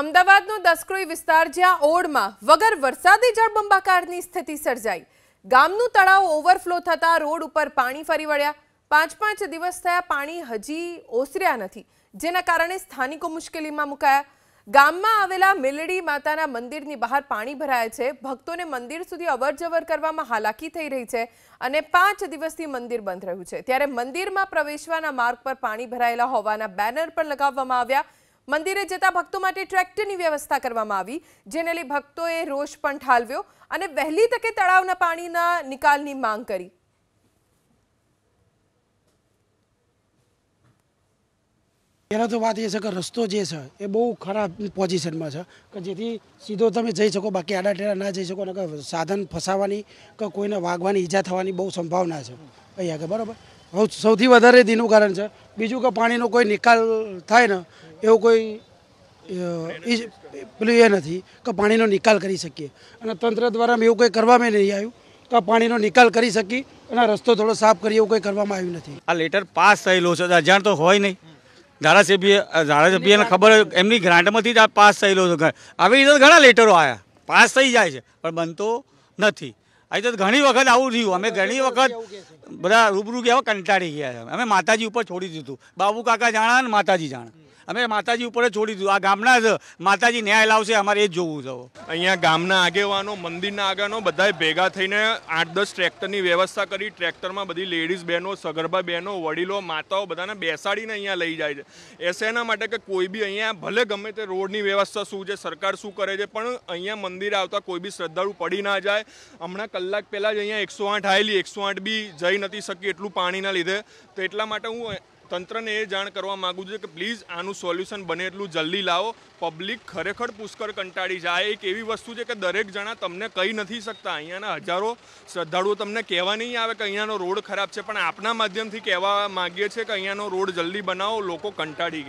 અમદાવાદનો દસક્રોઈ વિસ્તાર જ્યાં ઓડમાં વગર વરસાદે જળબંબાકારની સ્થિતિ સર્જાઈ ગામનું તળાવ ઓવરફ્લો થતાં રોડ ઉપર પાણી ફરી વળ્યા પાંચ પાંચ દિવસ થયા પાણી હજી ઓસર્યા નથી જેના કારણે સ્થાનિકો મુશ્કેલીમાં મુકાયા ગામમાં આવેલા મિલડી માતાના મંદિરની બહાર પાણી ભરાયા છે ભક્તોને મંદિર સુધી અવરજવર કરવામાં હાલાકી થઈ રહી છે અને પાંચ દિવસથી મંદિર બંધ રહ્યું છે ત્યારે મંદિરમાં પ્રવેશવાના માર્ગ પર પાણી ભરાયેલા હોવાના બેનર પણ લગાવવામાં આવ્યા મંદિરે જતા ભક્તો માટે ટ્રેક્ટરની વ્યવસ્થા કરવામાં આવી જેને લઈ ભક્તોએ રોષ પણ ઠાલવ્યો અને વહેલી તકે તળાવના પાણીના નિકાલની માંગ કરી પહેલાં તો વાત એ છે કે રસ્તો જે છે એ બહુ ખરાબ પોઝિશનમાં છે કે જેથી સીધો તમે જઈ શકો બાકી આડા ટેડા ના જઈ શકો અને સાધન ફસાવાની કે કોઈને વાગવાની ઈજા થવાની બહુ સંભાવના છે અહીંયા કે બરાબર સૌથી વધારે દીનું કારણ છે બીજું કે પાણીનો કોઈ નિકાલ થાય ને એવું કોઈ પેલું એ નથી કે પાણીનો નિકાલ કરી શકીએ અને તંત્ર દ્વારા અમે એવું કંઈ કરવામાં નહીં આવ્યું કે પાણીનો નિકાલ કરી શકીએ અને રસ્તો થોડો સાફ કરીએ એવું કંઈ કરવામાં આવ્યું નથી આ લેટર પાસ થયેલો છે અજાણ તો હોય નહીં ધારાસભ્ય ધારાસભ્યને ખબર એમની ગ્રાન્ટમાંથી જ આ પાસ થયેલો છે આવી રીતે ઘણા લેટરો આવ્યા પાસ થઈ જાય છે પણ બનતો નથી આજે તો ઘણી વખત આવું રહ્યું અમે ઘણી વખત બધા રૂબરૂ ગયા કંટાળી ગયા અમે માતાજી ઉપર છોડી દીધું બાબુ કાકા જાણા ને માતાજી જાણા અમે માતાજી ઉપર જ છોડી દીધું આ ગામના જ માતાજી ન્યાય લાવશે અમારે એ જોવું છે અહીંયા ગામના આગેવાનો મંદિરના આગળનો બધાએ ભેગા થઈને આઠ દસ ટ્રેક્ટરની વ્યવસ્થા કરી ટ્રેક્ટરમાં બધી લેડીઝ બહેનો સગર્ભા બહેનો વડીલો માતાઓ બધાને બેસાડીને અહીંયા લઈ જાય છે એસ એના માટે કે કોઈ બી અહીંયા ભલે ગમે તે રોડની વ્યવસ્થા શું છે સરકાર શું કરે છે પણ અહીંયા મંદિર આવતા કોઈ બી શ્રદ્ધાળુ પડી ના જાય હમણાં કલાક પહેલાં જ અહીંયા એકસો આઠ આવેલી એકસો આઠ બી જઈ નથી શકી એટલું પાણીના લીધે તો એટલા માટે હું તંત્રને એ જાણ કરવા માગું છું કે પ્લીઝ આનું સોલ્યુશન બને એટલું જલ્દી લાવો પબ્લિક ખરેખર પુષ્કર કંટાળી જાય આ એક એવી વસ્તુ છે કે દરેક જણા તમને કહી નથી શકતા અહીંયાના હજારો શ્રદ્ધાળુઓ તમને કહેવા નહીં આવે કે અહીંયાનો રોડ ખરાબ છે પણ આપના માધ્યમથી કહેવા માગીએ છીએ કે અહીંયાનો રોડ જલ્દી બનાવો લોકો કંટાળી ગયા